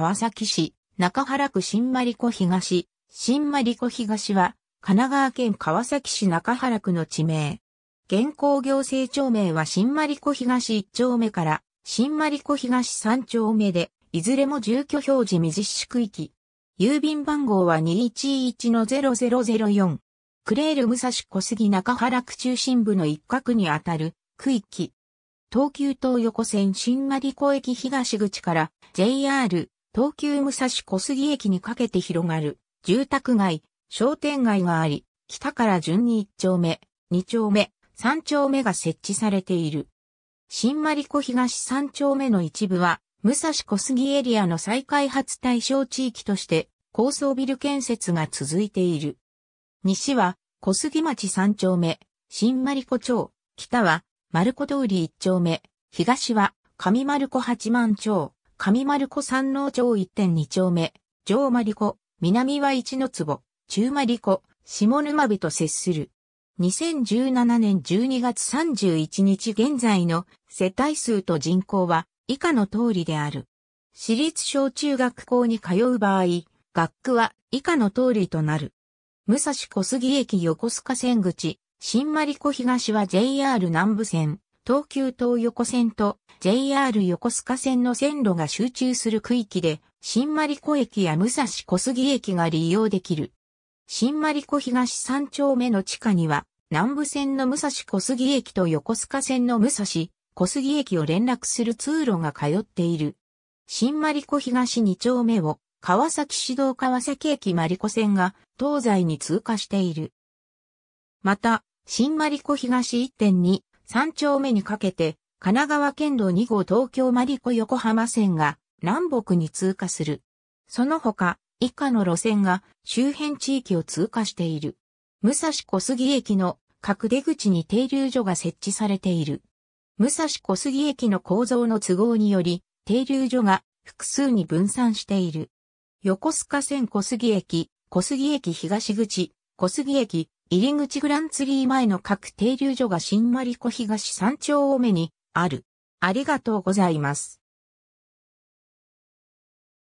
川崎市、中原区新丸子東、新丸子東は、神奈川県川崎市中原区の地名。現行行政町名は新丸子東1丁目から新丸子東3丁目で、いずれも住居表示未実施区域。郵便番号は211-0004。クレール武蔵小杉中原区中心部の一角にあたる区域。東急東横線新丸子駅東口から JR 東急武蔵小杉駅にかけて広がる住宅街、商店街があり、北から順に1丁目、2丁目、3丁目が設置されている。新丸子東3丁目の一部は、武蔵小杉エリアの再開発対象地域として、高層ビル建設が続いている。西は、小杉町3丁目、新丸子町、北は、丸子通り1丁目、東は、上丸子八幡町、上丸子山王町1.2丁目、上丸子、南は一の坪、中丸子、下沼部と接する。2017年12月31日現在の世帯数と人口は以下の通りである。私立小中学校に通う場合、学区は以下の通りとなる。武蔵小杉駅横須賀線口、新丸子東は JR 南部線、東急東横線と JR 横須賀線の線路が集中する区域で、新丸子駅や武蔵小杉駅が利用できる。新丸子東3丁目の地下には、南武線の武蔵小杉駅と横須賀線の武蔵小杉駅を連絡する通路が通っている。新丸子東2丁目を川崎市道川崎駅丸子線が東西に通過している。また、新丸子東1.2三丁目にかけて、神奈川県道2号東京マリコ横浜線が南北に通過する。その他、以下の路線が周辺地域を通過している。武蔵小杉駅の各出口に停留所が設置されている。武蔵小杉駅の構造の都合により、停留所が複数に分散している。横須賀線小杉駅、小杉駅東口、小杉駅、入り口グランツリー前の各停留所が新丸子東山頂を目にある。ありがとうございます。